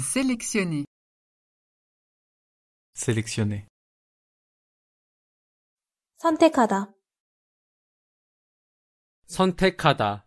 Sélectionner. Sélectionner. sélectionner